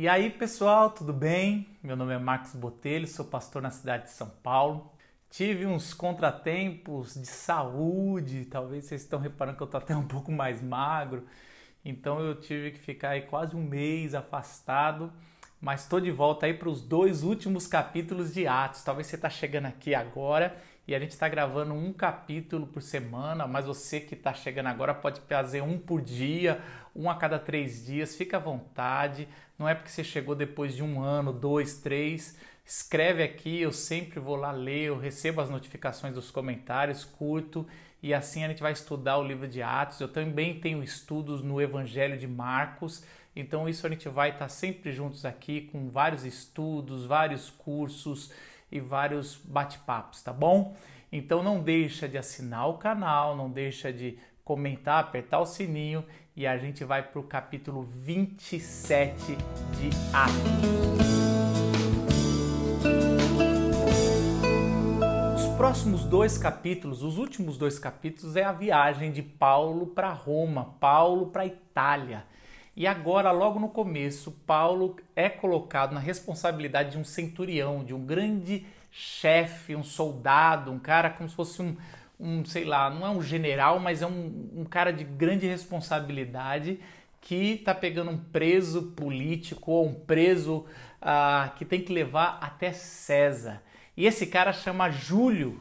E aí, pessoal, tudo bem? Meu nome é Marcos Botelho, sou pastor na cidade de São Paulo. Tive uns contratempos de saúde, talvez vocês estão reparando que eu estou até um pouco mais magro, então eu tive que ficar aí quase um mês afastado, mas estou de volta aí para os dois últimos capítulos de Atos. Talvez você está chegando aqui agora e a gente está gravando um capítulo por semana, mas você que está chegando agora pode fazer um por dia, um a cada três dias, fica à vontade. Não é porque você chegou depois de um ano, dois, três. Escreve aqui, eu sempre vou lá ler, eu recebo as notificações dos comentários, curto e assim a gente vai estudar o livro de Atos. Eu também tenho estudos no Evangelho de Marcos, então isso a gente vai estar tá sempre juntos aqui com vários estudos, vários cursos e vários bate-papos, tá bom? Então não deixa de assinar o canal, não deixa de comentar, apertar o sininho e a gente vai para o capítulo 27 de Atos. Os próximos dois capítulos, os últimos dois capítulos, é a viagem de Paulo para Roma, Paulo para Itália. E agora, logo no começo, Paulo é colocado na responsabilidade de um centurião, de um grande chefe, um soldado, um cara como se fosse um, um sei lá, não é um general, mas é um, um cara de grande responsabilidade que está pegando um preso político ou um preso ah, que tem que levar até César. E esse cara chama Júlio,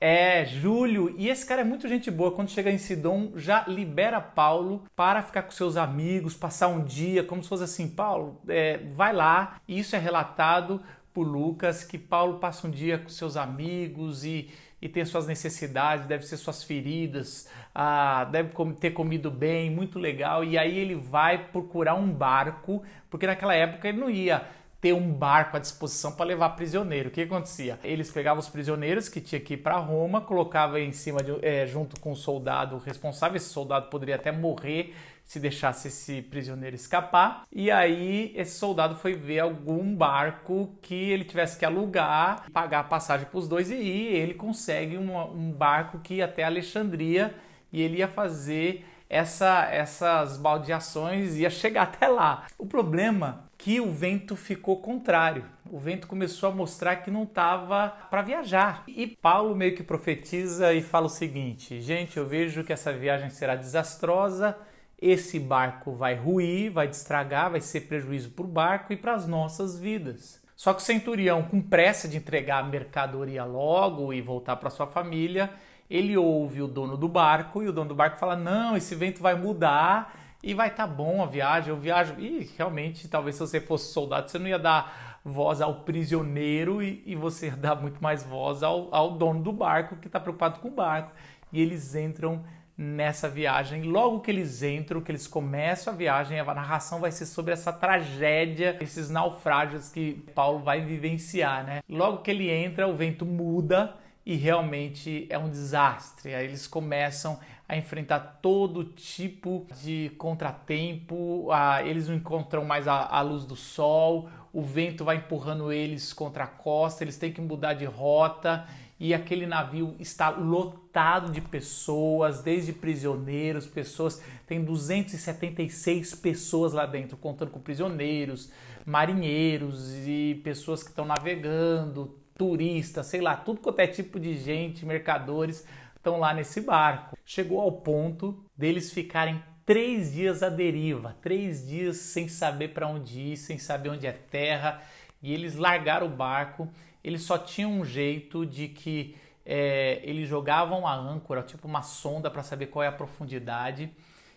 é, Júlio. E esse cara é muito gente boa. Quando chega em Sidon, já libera Paulo para ficar com seus amigos, passar um dia, como se fosse assim: Paulo, é, vai lá. isso é relatado por Lucas, que Paulo passa um dia com seus amigos e, e tem suas necessidades, deve ser suas feridas, ah, deve ter comido bem, muito legal. E aí ele vai procurar um barco, porque naquela época ele não ia ter um barco à disposição para levar prisioneiro. O que acontecia? Eles pegavam os prisioneiros que tinha que ir para Roma, colocava em cima de, é, junto com o soldado responsável. Esse soldado poderia até morrer se deixasse esse prisioneiro escapar. E aí esse soldado foi ver algum barco que ele tivesse que alugar, pagar a passagem para os dois e ir. Ele consegue um, um barco que ia até Alexandria e ele ia fazer essa, essas baldeações ia chegar até lá. O problema que o vento ficou contrário. O vento começou a mostrar que não estava para viajar. E Paulo meio que profetiza e fala o seguinte: gente, eu vejo que essa viagem será desastrosa, esse barco vai ruir, vai destragar, vai ser prejuízo para o barco e para as nossas vidas. Só que o centurião, com pressa de entregar a mercadoria logo e voltar para sua família, ele ouve o dono do barco e o dono do barco fala: não, esse vento vai mudar e vai estar tá bom a viagem. Eu viajo. E realmente, talvez se você fosse soldado, você não ia dar voz ao prisioneiro e, e você ia dar muito mais voz ao, ao dono do barco que está preocupado com o barco. E eles entram nessa viagem. Logo que eles entram, que eles começam a viagem, a narração vai ser sobre essa tragédia, esses naufrágios que Paulo vai vivenciar, né? Logo que ele entra, o vento muda e realmente é um desastre. Aí eles começam a enfrentar todo tipo de contratempo, a, eles não encontram mais a, a luz do sol, o vento vai empurrando eles contra a costa, eles têm que mudar de rota e aquele navio está lotado de pessoas, desde prisioneiros, pessoas, tem 276 pessoas lá dentro, contando com prisioneiros, marinheiros e pessoas que estão navegando, turistas, sei lá, tudo quanto é tipo de gente, mercadores estão lá nesse barco. Chegou ao ponto deles ficarem três dias à deriva, três dias sem saber para onde ir, sem saber onde é terra, e eles largaram o barco. Eles só tinham um jeito de que é, eles jogavam a âncora, tipo uma sonda para saber qual é a profundidade.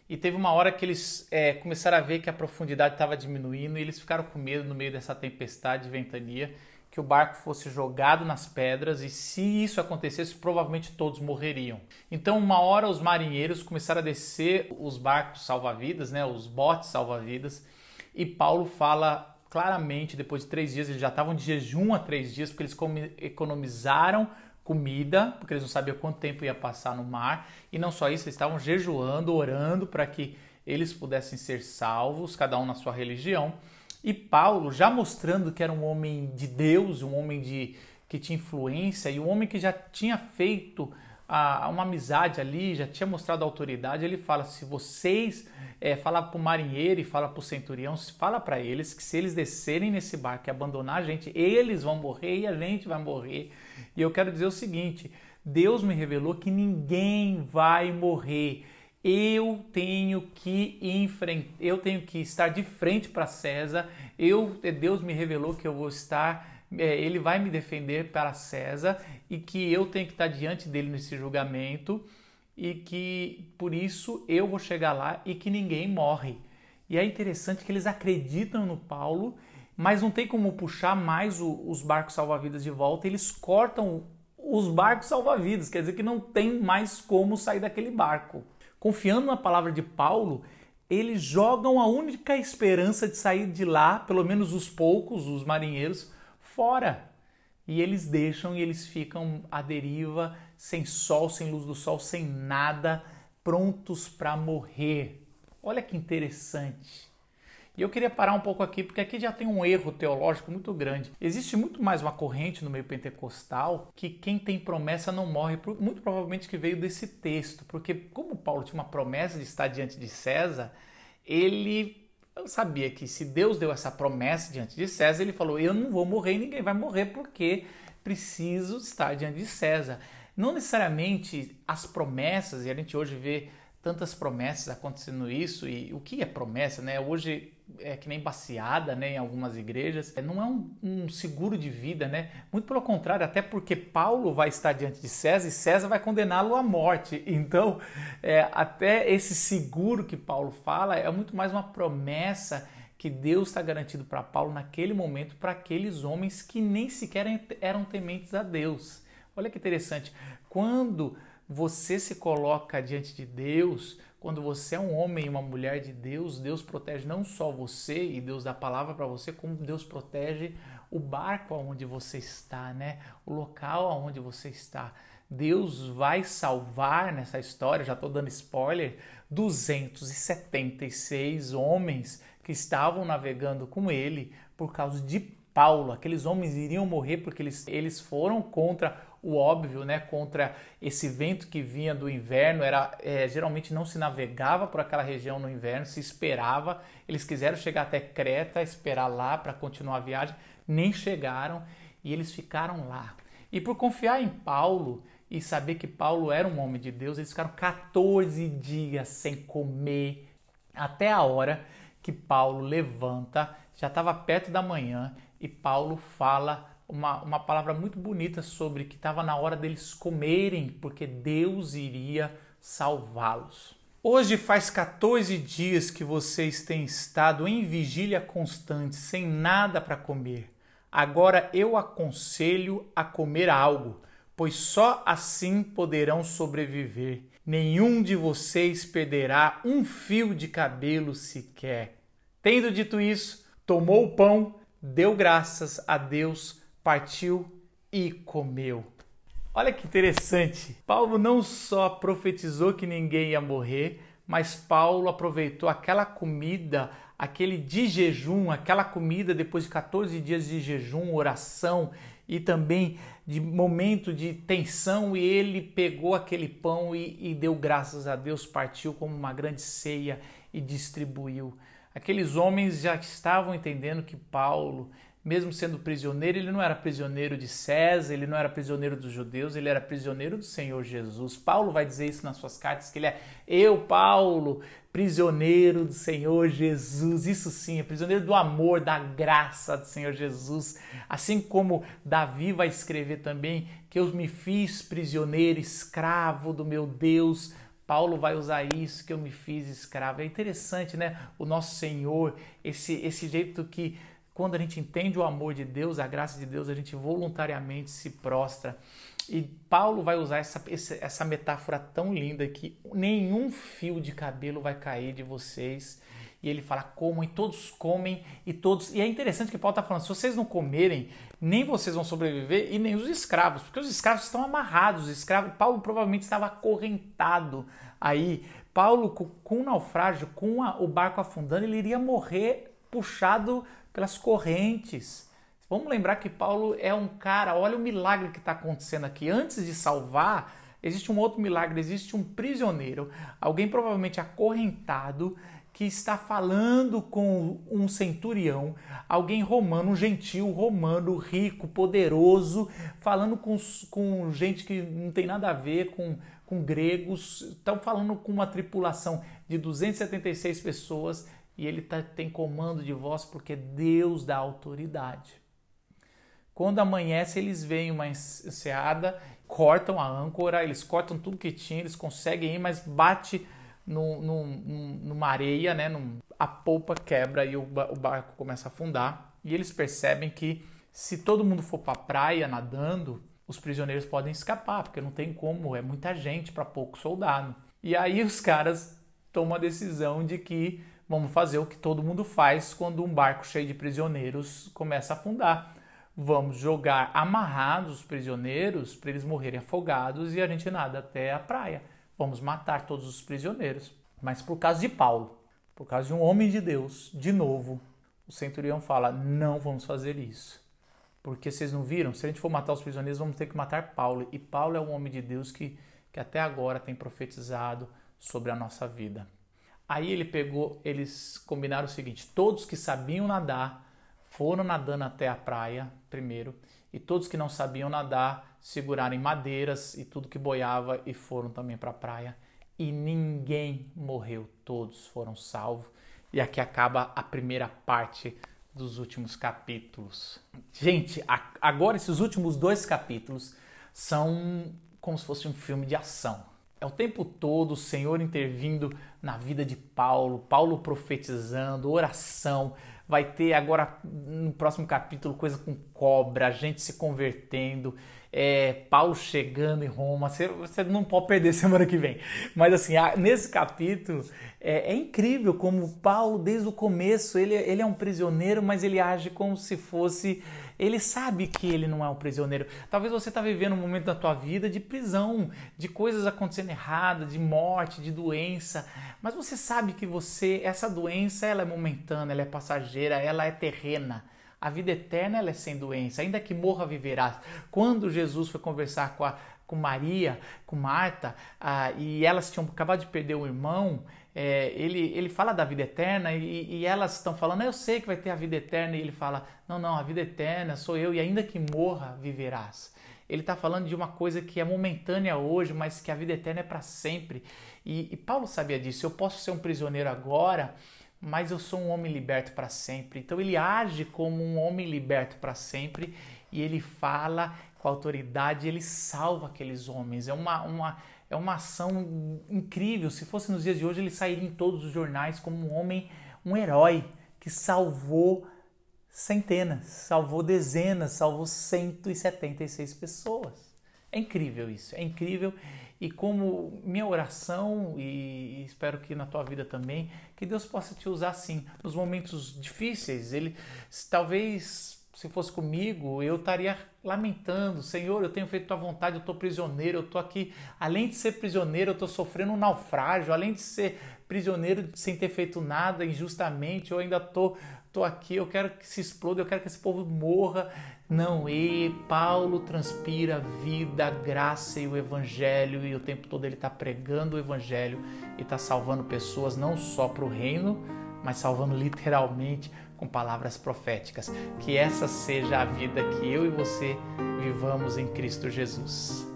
E teve uma hora que eles é, começaram a ver que a profundidade estava diminuindo e eles ficaram com medo no meio dessa tempestade ventania que o barco fosse jogado nas pedras e se isso acontecesse, provavelmente todos morreriam. Então, uma hora os marinheiros começaram a descer os barcos salva-vidas, né, os botes salva-vidas, e Paulo fala claramente, depois de três dias, eles já estavam de jejum há três dias, porque eles economizaram comida, porque eles não sabiam quanto tempo ia passar no mar, e não só isso, eles estavam jejuando, orando para que eles pudessem ser salvos, cada um na sua religião. E Paulo, já mostrando que era um homem de Deus, um homem de, que tinha influência e um homem que já tinha feito a, ah, uma amizade ali, já tinha mostrado autoridade, ele fala: se vocês é, falar para o marinheiro e fala para o centurião, fala para eles que se eles descerem nesse barco e abandonar a gente, eles vão morrer e a gente vai morrer. E eu quero dizer o seguinte: Deus me revelou que ninguém vai morrer eu tenho que enfrentar, eu tenho que estar de frente para César. Eu, é, Deus me revelou que eu vou estar, é, ele vai me defender para César e que eu tenho que estar diante dele nesse julgamento e que por isso eu vou chegar lá e que ninguém morre. E é interessante que eles acreditam no Paulo, mas não tem como puxar mais o, os barcos salva-vidas de volta. Eles cortam os barcos salva-vidas, quer dizer que não tem mais como sair daquele barco confiando na palavra de Paulo, eles jogam a única esperança de sair de lá, pelo menos os poucos, os marinheiros, fora. E eles deixam e eles ficam à deriva, sem sol, sem luz do sol, sem nada, prontos para morrer. Olha que interessante. E eu queria parar um pouco aqui, porque aqui já tem um erro teológico muito grande. Existe muito mais uma corrente no meio pentecostal que quem tem promessa não morre, muito provavelmente que veio desse texto, porque como Paulo tinha uma promessa de estar diante de César, ele sabia que se Deus deu essa promessa diante de César, ele falou: Eu não vou morrer, ninguém vai morrer, porque preciso estar diante de César. Não necessariamente as promessas, e a gente hoje vê tantas promessas acontecendo isso, e o que é promessa, né? Hoje é, que nem baseada né, em algumas igrejas. É, não é um, um, seguro de vida, né? Muito pelo contrário, até porque Paulo vai estar diante de César e César vai condená-lo à morte. Então, é, até esse seguro que Paulo fala é muito mais uma promessa que Deus está garantido para Paulo naquele momento para aqueles homens que nem sequer eram tementes a Deus. Olha que interessante. Quando você se coloca diante de Deus, quando você é um homem e uma mulher de Deus, Deus protege não só você e Deus dá palavra para você, como Deus protege o barco aonde você está, né? O local aonde você está. Deus vai salvar nessa história, já estou dando spoiler, 276 homens que estavam navegando com ele por causa de Paulo. Aqueles homens iriam morrer porque eles, eles foram contra o óbvio, né, contra esse vento que vinha do inverno. Era é, geralmente não se navegava por aquela região no inverno, se esperava. Eles quiseram chegar até Creta, esperar lá para continuar a viagem, nem chegaram e eles ficaram lá. E por confiar em Paulo e saber que Paulo era um homem de Deus, eles ficaram 14 dias sem comer até a hora que Paulo levanta, já estava perto da manhã e Paulo fala uma, uma palavra muito bonita sobre que estava na hora deles comerem, porque Deus iria salvá-los. Hoje faz 14 dias que vocês têm estado em vigília constante, sem nada para comer. Agora eu aconselho a comer algo, pois só assim poderão sobreviver. Nenhum de vocês perderá um fio de cabelo sequer. Tendo dito isso, tomou o pão, deu graças a Deus partiu e comeu. Olha que interessante. Paulo não só profetizou que ninguém ia morrer, mas Paulo aproveitou aquela comida, aquele de jejum, aquela comida depois de 14 dias de jejum, oração e também de momento de tensão, e ele pegou aquele pão e, e deu graças a Deus, partiu como uma grande ceia e distribuiu. Aqueles homens já estavam entendendo que Paulo mesmo sendo prisioneiro, ele não era prisioneiro de César, ele não era prisioneiro dos judeus, ele era prisioneiro do Senhor Jesus. Paulo vai dizer isso nas suas cartas, que ele é eu, Paulo, prisioneiro do Senhor Jesus. Isso sim, é prisioneiro do amor, da graça do Senhor Jesus. Assim como Davi vai escrever também que eu me fiz prisioneiro, escravo do meu Deus. Paulo vai usar isso que eu me fiz escravo. É interessante, né? O nosso Senhor, esse esse jeito que quando a gente entende o amor de Deus, a graça de Deus, a gente voluntariamente se prostra. E Paulo vai usar essa, essa metáfora tão linda que nenhum fio de cabelo vai cair de vocês. E ele fala: comam, e todos comem, e todos. E é interessante que Paulo está falando: se vocês não comerem, nem vocês vão sobreviver, e nem os escravos, porque os escravos estão amarrados. Os Paulo provavelmente estava acorrentado aí. Paulo, com o naufrágio, com a, o barco afundando, ele iria morrer puxado pelas correntes. Vamos lembrar que Paulo é um cara, olha o milagre que está acontecendo aqui. Antes de salvar, existe um outro milagre, existe um prisioneiro, alguém provavelmente acorrentado que está falando com um centurião, alguém romano, um gentil, romano, rico, poderoso, falando com, com gente que não tem nada a ver com, com gregos, estão falando com uma tripulação de 276 pessoas e ele tá, tem comando de voz porque Deus dá autoridade. Quando amanhece, eles veem uma enseada, cortam a âncora, eles cortam tudo que tinha, eles conseguem ir, mas bate no num, numa areia, né? Num, a polpa quebra e o, o barco começa a afundar. E eles percebem que se todo mundo for para a praia nadando, os prisioneiros podem escapar, porque não tem como, é muita gente para pouco soldado. E aí os caras tomam a decisão de que Vamos fazer o que todo mundo faz quando um barco cheio de prisioneiros começa a afundar. Vamos jogar amarrados os prisioneiros para eles morrerem afogados e a gente nada até a praia. Vamos matar todos os prisioneiros. Mas por causa de Paulo, por causa de um homem de Deus, de novo, o centurião fala: não vamos fazer isso. Porque vocês não viram? Se a gente for matar os prisioneiros, vamos ter que matar Paulo. E Paulo é um homem de Deus que, que até agora tem profetizado sobre a nossa vida. Aí ele pegou, eles combinaram o seguinte: todos que sabiam nadar foram nadando até a praia primeiro, e todos que não sabiam nadar seguraram madeiras e tudo que boiava e foram também para a praia. E ninguém morreu, todos foram salvos. E aqui acaba a primeira parte dos últimos capítulos. Gente, agora esses últimos dois capítulos são como se fosse um filme de ação. É o tempo todo o Senhor intervindo na vida de Paulo, Paulo profetizando, oração. Vai ter agora no próximo capítulo coisa com cobra, gente se convertendo é, Paulo chegando em Roma. Você, você, não pode perder semana que vem. Mas assim, nesse capítulo é, é incrível como Paulo, desde o começo, ele, ele é um prisioneiro, mas ele age como se fosse. Ele sabe que ele não é um prisioneiro. Talvez você está vivendo um momento da tua vida de prisão, de coisas acontecendo errada, de morte, de doença. Mas você sabe que você, essa doença, ela é momentânea, ela é passageira, ela é terrena. A vida eterna ela é sem doença, ainda que morra, viverás. Quando Jesus foi conversar com, a, com Maria, com Marta, ah, e elas tinham acabado de perder o irmão, é, ele, ele fala da vida eterna e, e elas estão falando, eu sei que vai ter a vida eterna, e ele fala, não, não, a vida eterna sou eu, e ainda que morra, viverás. Ele está falando de uma coisa que é momentânea hoje, mas que a vida eterna é para sempre. E, e Paulo sabia disso. Eu posso ser um prisioneiro agora, mas eu sou um homem liberto para sempre. Então ele age como um homem liberto para sempre e ele fala com autoridade, ele salva aqueles homens. É uma, uma, é uma ação incrível. Se fosse nos dias de hoje, ele sairia em todos os jornais como um homem, um herói que salvou centenas, salvou dezenas, salvou 176 pessoas. É incrível isso, é incrível e como minha oração e espero que na tua vida também, que Deus possa te usar assim nos momentos difíceis. Ele talvez se fosse comigo, eu estaria lamentando, Senhor, eu tenho feito tua vontade, eu estou prisioneiro, eu estou aqui, além de ser prisioneiro, eu estou sofrendo um naufrágio, além de ser prisioneiro sem ter feito nada injustamente, eu ainda estou tô aqui, eu quero que se exploda, eu quero que esse povo morra. Não, e Paulo transpira vida, graça e o evangelho, e o tempo todo ele está pregando o evangelho e está salvando pessoas não só para o reino, mas salvando literalmente com palavras proféticas. Que essa seja a vida que eu e você vivamos em Cristo Jesus.